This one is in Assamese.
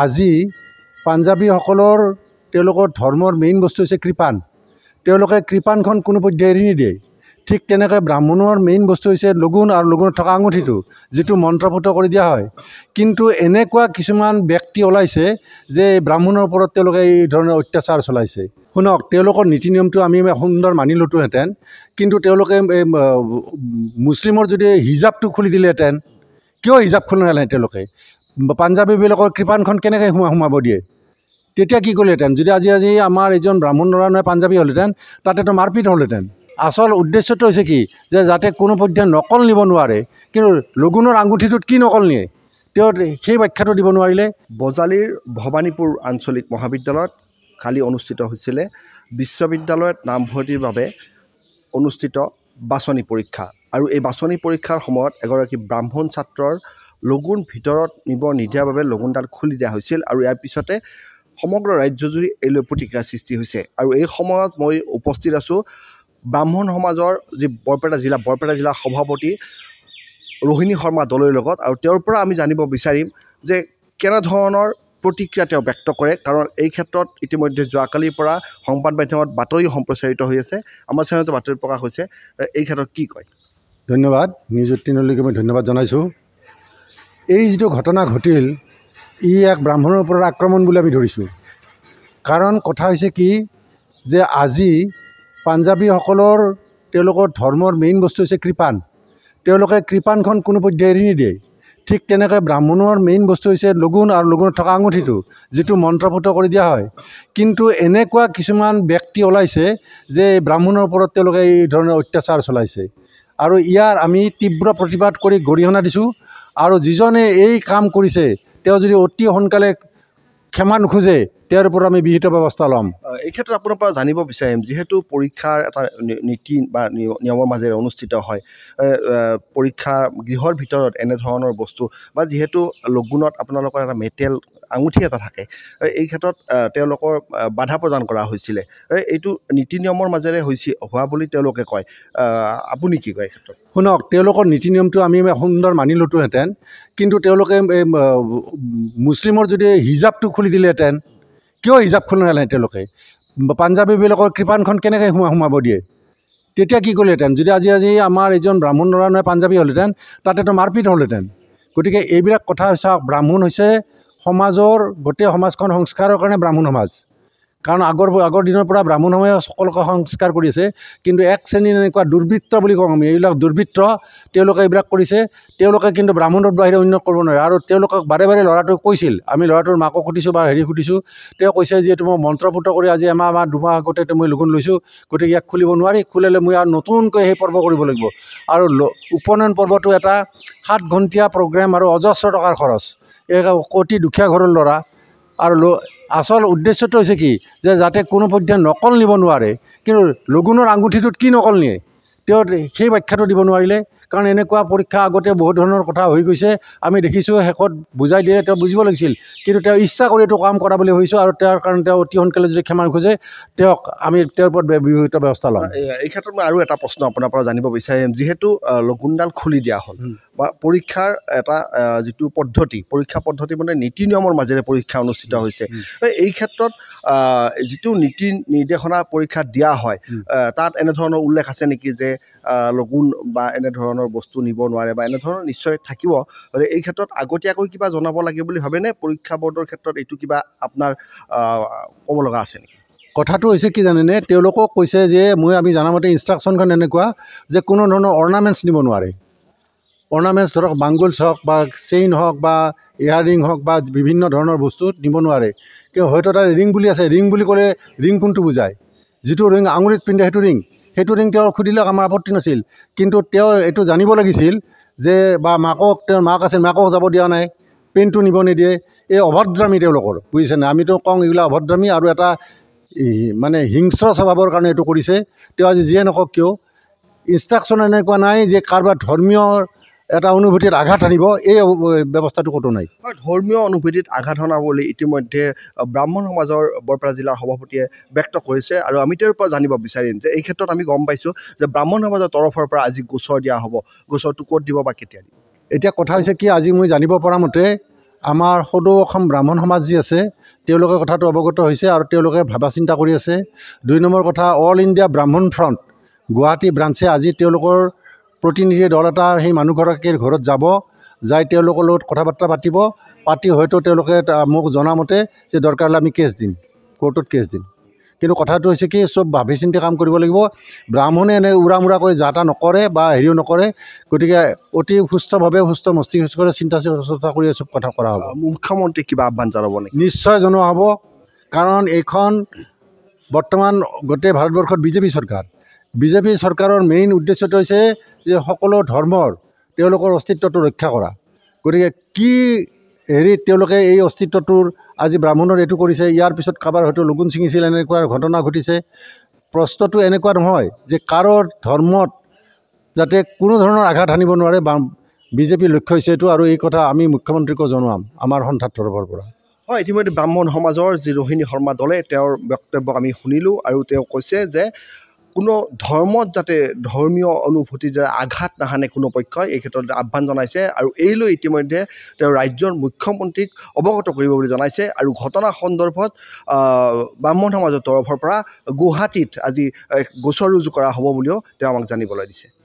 আজি পাঞ্জাৱীসকলৰ তেওঁলোকৰ ধৰ্মৰ মেইন বস্তু হৈছে কৃপাণ তেওঁলোকে কৃপাণখন কোনো পধ্যে এৰি নিদিয়ে ঠিক তেনেকৈ ব্ৰাহ্মণৰ মেইন বস্তু হৈছে লগুণ আৰু লগুণত থকা আঙুঠিটো যিটো মন্ত্ৰভূত কৰি দিয়া হয় কিন্তু এনেকুৱা কিছুমান ব্যক্তি ওলাইছে যে ব্ৰাহ্মণৰ ওপৰত তেওঁলোকে এই ধৰণৰ অত্যাচাৰ চলাইছে শুনক তেওঁলোকৰ নীতি নিয়মটো আমি সুন্দৰ মানি ল'লোহেঁতেন কিন্তু তেওঁলোকে মুছলিমৰ যদি হিজাবটো খুলি দিলেহেঁতেন কিয় হিজাব খুলি নালে তেওঁলোকে পাঞ্জাবীবিলাকৰ কৃপাণখন কেনেকৈ সোমা সোমাব দিয়ে তেতিয়া কি কৰিলেহেঁতেন যদি আজি আজি আমাৰ এজন ব্ৰাহ্মণ ল'ৰা নহয় পাঞ্জাৱী হ'লহেঁতেন তাতেতো মাৰপিট হ'লহেঁতেন আচল উদ্দেশ্যটো হৈছে কি যে যাতে কোনো পধ্যে নকল নিব নোৱাৰে কিন্তু লগুণৰ আঙুঠিটোত কি নকল নিয়ে তেওঁ সেই ব্যাখ্যাটো দিব নোৱাৰিলে বজালীৰ ভৱানীপুৰ আঞ্চলিক মহাবিদ্যালয়ত কালি অনুষ্ঠিত হৈছিলে বিশ্ববিদ্যালয়ত নামভৰ্তিৰ বাবে অনুষ্ঠিত বাছনি পৰীক্ষা আৰু এই বাছনি পৰীক্ষাৰ সময়ত এগৰাকী ব্ৰাহ্মণ ছাত্ৰৰ লগুণ ভিতৰত নিব নিদিয়াৰ বাবে লগুণডাল খুলি দিয়া হৈছিল আৰু ইয়াৰ পিছতে সমগ্ৰ ৰাজ্যজুৰি এই লৈ প্ৰতিক্ৰিয়াৰ সৃষ্টি হৈছে আৰু এই সময়ত মই উপস্থিত আছোঁ ব্ৰাহ্মণ সমাজৰ যি বৰপেটা জিলা বৰপেটা জিলাৰ সভাপতি ৰোহিণী শৰ্মা দলৈৰ লগত আৰু তেওঁৰ পৰা আমি জানিব বিচাৰিম যে কেনেধৰণৰ প্ৰতিক্ৰিয়া তেওঁ ব্যক্ত কৰে কাৰণ এই ক্ষেত্ৰত ইতিমধ্যে যোৱাকালিৰ পৰা সংবাদ মাধ্যমত বাতৰি সম্প্ৰচাৰিত হৈ আছে আমাৰ চেনেলটো বাতৰি প্ৰকাশ হৈছে এই ক্ষেত্ৰত কি কয় ধন্যবাদ নিউজ এইটিনলৈকে মই ধন্যবাদ জনাইছোঁ এই যিটো ঘটনা ঘটিল ই এক ব্ৰাহ্মণৰ ওপৰত আক্ৰমণ বুলি আমি ধৰিছোঁ কাৰণ কথা হৈছে কি যে আজি পাঞ্জাৱীসকলৰ তেওঁলোকৰ ধৰ্মৰ মেইন বস্তু হৈছে কৃপাণ তেওঁলোকে কৃপাণখন কোনো পধ্যে এৰি নিদিয়ে ঠিক তেনেকৈ ব্ৰাহ্মণৰ মেইন বস্তু হৈছে লগুণ আৰু লগুণত থকা আঙুঠিটো যিটো মন্ত্ৰভূত কৰি দিয়া হয় কিন্তু এনেকুৱা কিছুমান ব্যক্তি ওলাইছে যে ব্ৰাহ্মণৰ ওপৰত তেওঁলোকে এই ধৰণৰ অত্যাচাৰ চলাইছে আৰু ইয়াৰ আমি তীব্ৰ প্ৰতিবাদ কৰি গৰিহণা দিছোঁ আৰু যিজনে এই কাম কৰিছে তেওঁ যদি অতি সোনকালে ক্ষমা নোখোজে তেওঁৰ পৰা আমি বিহিত ব্যৱস্থা ল'ম এই ক্ষেত্ৰত আপোনাৰ পৰা জানিব বিচাৰিম যিহেতু পৰীক্ষাৰ এটা নীতি বা নিয়মৰ মাজেৰে অনুষ্ঠিত হয় পৰীক্ষা গৃহৰ ভিতৰত এনেধৰণৰ বস্তু বা যিহেতু লগুণত আপোনালোকৰ এটা মেটেল আঙুঠি এটা থাকে এই ক্ষেত্ৰত তেওঁলোকৰ বাধা প্ৰদান কৰা হৈছিলে এইটো নীতি নিয়মৰ মাজেৰে হৈছে হোৱা বুলি তেওঁলোকে কয় আপুনি কি কয় এই ক্ষেত্ৰত শুনক তেওঁলোকৰ নীতি নিয়মটো আমি সুন্দৰ মানি ল'লোহেঁতেন কিন্তু তেওঁলোকে মুছলিমৰ যদি হিজাবটো খুলি দিলেহেঁতেন কিয় হিজাব খুলি নালে তেওঁলোকে পাঞ্জাৱীবিলাকৰ কৃপাণখন কেনেকৈ সোমা সোমাব দিয়ে তেতিয়া কি কৰিলেহেঁতেন যদি আজি আজি আমাৰ এজন ব্ৰাহ্মণ ল'ৰা নহয় পাঞ্জাৱী হ'লহেঁতেন তাতেতো মাৰপিট হ'লহেঁতেন গতিকে এইবিলাক কথা চাওক ব্ৰাহ্মণ হৈছে সমাজৰ গোটেই সমাজখন সংস্কাৰৰ কাৰণে ব্ৰাহ্মণ সমাজ কাৰণ আগৰ আগৰ দিনৰ পৰা ব্ৰাহ্মণ সমাজে সকলোকে সংস্কাৰ কৰি আছে কিন্তু এক শ্ৰেণীৰ এনেকুৱা দুৰ্বৃত্ত বুলি কওঁ আমি এইবিলাক দুৰ্বৃত্ত তেওঁলোকে এইবিলাক কৰিছে তেওঁলোকে কিন্তু ব্ৰাহ্মণৰ বাহিৰে অন্য কৰিব নোৱাৰে আৰু তেওঁলোকক বাৰে বাৰে ল'ৰাটোক কৈছিল আমি ল'ৰাটোৰ মাকক সুধিছোঁ বা হেৰি সুধিছোঁ তেওঁ কৈছে যে এইটো মই মন্ত্ৰপুত কৰি আজি এমাহ আমাৰ দুমাহ আগতে মই লগুণ লৈছোঁ গতিকে ইয়াক খুলিব নোৱাৰি খুলিলে মই আৰু নতুনকৈ সেই পৰ্ব কৰিব লাগিব আৰু উপনয়ন পৰ্বটো এটা সাত ঘণ্টীয়া প্ৰগ্ৰেম আৰু অজস্ৰ টকাৰ খৰচ এক অতি দুখীয়া ঘৰৰ ল'ৰা আৰু ল আচল উদ্দেশ্যটো হৈছে কি যে যাতে কোনোপধ্যে নকল নিব নোৱাৰে কিন্তু লগুণৰ আঙুঠিটোত কি নকল নিয়ে তেওঁ সেই ব্যাখ্যাটো দিব নোৱাৰিলে কাৰণ এনেকুৱা পৰীক্ষা আগতে বহুত ধৰণৰ কথা হৈ গৈছে আমি দেখিছোঁ শেষত বুজাই দিলে তেওঁ বুজিব লাগিছিল কিন্তু তেওঁ ইচ্ছা কৰি এইটো কাম কৰা বুলি ভাবিছোঁ আৰু তেওঁৰ কাৰণে তেওঁ অতি সোনকালে যদি ক্ষমা খোজে তেওঁক আমি তেওঁৰ ওপৰত বিভিন্ন ব্যৱস্থা লওঁ এই ক্ষেত্ৰত মই আৰু এটা প্ৰশ্ন আপোনাৰ পৰা জানিব বিচাৰিম যিহেতু লগুণডাল খুলি দিয়া হ'ল বা পৰীক্ষাৰ এটা যিটো পদ্ধতি পৰীক্ষা পদ্ধতি মানে নীতি নিয়মৰ মাজেৰে পৰীক্ষা অনুষ্ঠিত হৈছে এই ক্ষেত্ৰত যিটো নীতি নিৰ্দেশনা পৰীক্ষা দিয়া হয় তাত এনেধৰণৰ উল্লেখ আছে নেকি যে লগুণ বা এনেধৰণৰ বস্তু নিব নোৱাৰে বা এনেধৰণৰ নিশ্চয় থাকিব গতিকে এই ক্ষেত্ৰত আগতীয়াকৈ কিবা জনাব লাগে বুলি ভাবেনে পৰীক্ষা বৰ্ডৰ ক্ষেত্ৰত এইটো কিবা আপোনাৰ ক'ব লগা আছে নেকি কথাটো হৈছে কি জানেনে তেওঁলোকক কৈছে যে মই আমি জনামতে ইনষ্ট্ৰাকশ্যনখন এনেকুৱা যে কোনো ধৰণৰ অৰ্ণামেণ্টছ নিব নোৱাৰে অৰ্ণামেণ্টছ ধৰক বাংগুলছ হওক বা চেইন হওক বা ইয়াৰ ৰিং হওক বা বিভিন্ন ধৰণৰ বস্তু নিব নোৱাৰে কিন্তু হয়তো তাৰ ৰিং বুলি আছে ৰিং বুলি ক'লে ৰিং কোনটো বুজায় যিটো ৰিং আঙুৰিত পিন্ধে সেইটো ৰিং সেইটো দিন তেওঁ সুধিলে আমাৰ আপত্তি নাছিল কিন্তু তেওঁ এইটো জানিব লাগিছিল যে বা মাকক তেওঁৰ মাক আছে মাকক যাব দিয়া নাই পেণ্টটো নিব নিদিয়ে এই অভদ্ৰামী তেওঁলোকৰ বুজিছেনে আমিতো কওঁ এইবিলাক অভদ্ৰামী আৰু এটা মানে হিংস্ৰ স্বভাৱৰ কাৰণে এইটো কৰিছে তেওঁ আজি যিয়ে নকওক কিয় ইনষ্ট্ৰাকশ্যন এনেকুৱা নাই যে কাৰোবাৰ ধৰ্মীয় এটা অনুভূতিত আঘাত আনিব এই ব্যৱস্থাটো ক'তো নাই হয় ধৰ্মীয় অনুভূতিত আঘাত অনা বুলি ইতিমধ্যে ব্ৰাহ্মণ সমাজৰ বৰপেটা জিলাৰ সভাপতিয়ে ব্যক্ত কৰিছে আৰু আমি তেওঁৰ পৰা জানিব বিচাৰিম যে এই ক্ষেত্ৰত আমি গম পাইছোঁ যে ব্ৰাহ্মণ সমাজৰ তৰফৰ পৰা আজি গোচৰ দিয়া হ'ব গোচৰটো ক'ত দিব বা কেতিয়া দিব এতিয়া কথা হৈছে কি আজি মই জানিব পৰা মতে আমাৰ সদৌ অসম ব্ৰাহ্মণ সমাজ যি আছে তেওঁলোকে কথাটো অৱগত হৈছে আৰু তেওঁলোকে ভাবা চিন্তা কৰি আছে দুই নম্বৰ কথা all India Brahmin front Guwahati ব্ৰাঞ্চে আজি তেওঁলোকৰ প্ৰতিনিধি দল এটা সেই মানুহগৰাকীৰ ঘৰত যাব যাই তেওঁলোকৰ লগত কথা বাৰ্তা পাতিব পাতি হয়তো তেওঁলোকে মোক জনামতে যে দৰকাৰ হ'লে আমি কেছ দিম কোৰ্টত কেছ দিম কিন্তু কথাটো হৈছে কি চব ভাবি চিন্তি কাম কৰিব লাগিব ব্ৰাহ্মণে এনে উৰা মোৰাকৈ যাতা নকৰে বা হেৰিও নকৰে গতিকে অতি সুস্থভাৱে সুস্থ মস্তিষ্কৰে চিন্তা চৰ্চা কৰি চব কথা কৰা হ'ব মুখ্যমন্ত্ৰীক কিবা আহ্বান জনাব নেকি নিশ্চয় জনোৱা হ'ব কাৰণ এইখন বৰ্তমান গোটেই ভাৰতবৰ্ষত বিজেপি চৰকাৰ বিজেপি চৰকাৰৰ মেইন উদ্দেশ্যটো হৈছে যে সকলো ধৰ্মৰ তেওঁলোকৰ অস্তিত্বটো ৰক্ষা কৰা গতিকে কি হেৰিত তেওঁলোকে এই অস্তিত্বটোৰ আজি ব্ৰাহ্মণৰ এইটো কৰিছে ইয়াৰ পিছত কাৰোবাৰ হয়তো লগুণ ছিঙিছিল এনেকুৱা ঘটনা ঘটিছে প্ৰশ্নটো এনেকুৱা নহয় যে কাৰো ধৰ্মত যাতে কোনো ধৰণৰ আঘাত আনিব নোৱাৰে বা বিজেপিৰ লক্ষ্য হৈছে এইটো আৰু এই কথা আমি মুখ্যমন্ত্ৰীকো জনাম আমাৰ সন্থাৰ তৰফৰ পৰা হয় ইতিমধ্যে ব্ৰাহ্মণ সমাজৰ যি ৰোহিণী শৰ্মা দলে তেওঁৰ বক্তব্যক আমি শুনিলোঁ আৰু তেওঁ কৈছে যে কোনো ধৰ্মত যাতে ধৰ্মীয় অনুভূতি যে আঘাত নাহানে কোনো পক্ষই এই ক্ষেত্ৰত আহ্বান জনাইছে আৰু এই লৈ ইতিমধ্যে তেওঁ ৰাজ্যৰ মুখ্যমন্ত্ৰীক অৱগত কৰিব বুলি জনাইছে আৰু ঘটনা সন্দৰ্ভত ব্ৰাহ্মণ সমাজৰ তৰফৰ পৰা গুৱাহাটীত আজি গোচৰ ৰুজু কৰা হ'ব বুলিও তেওঁ আমাক জানিবলৈ দিছে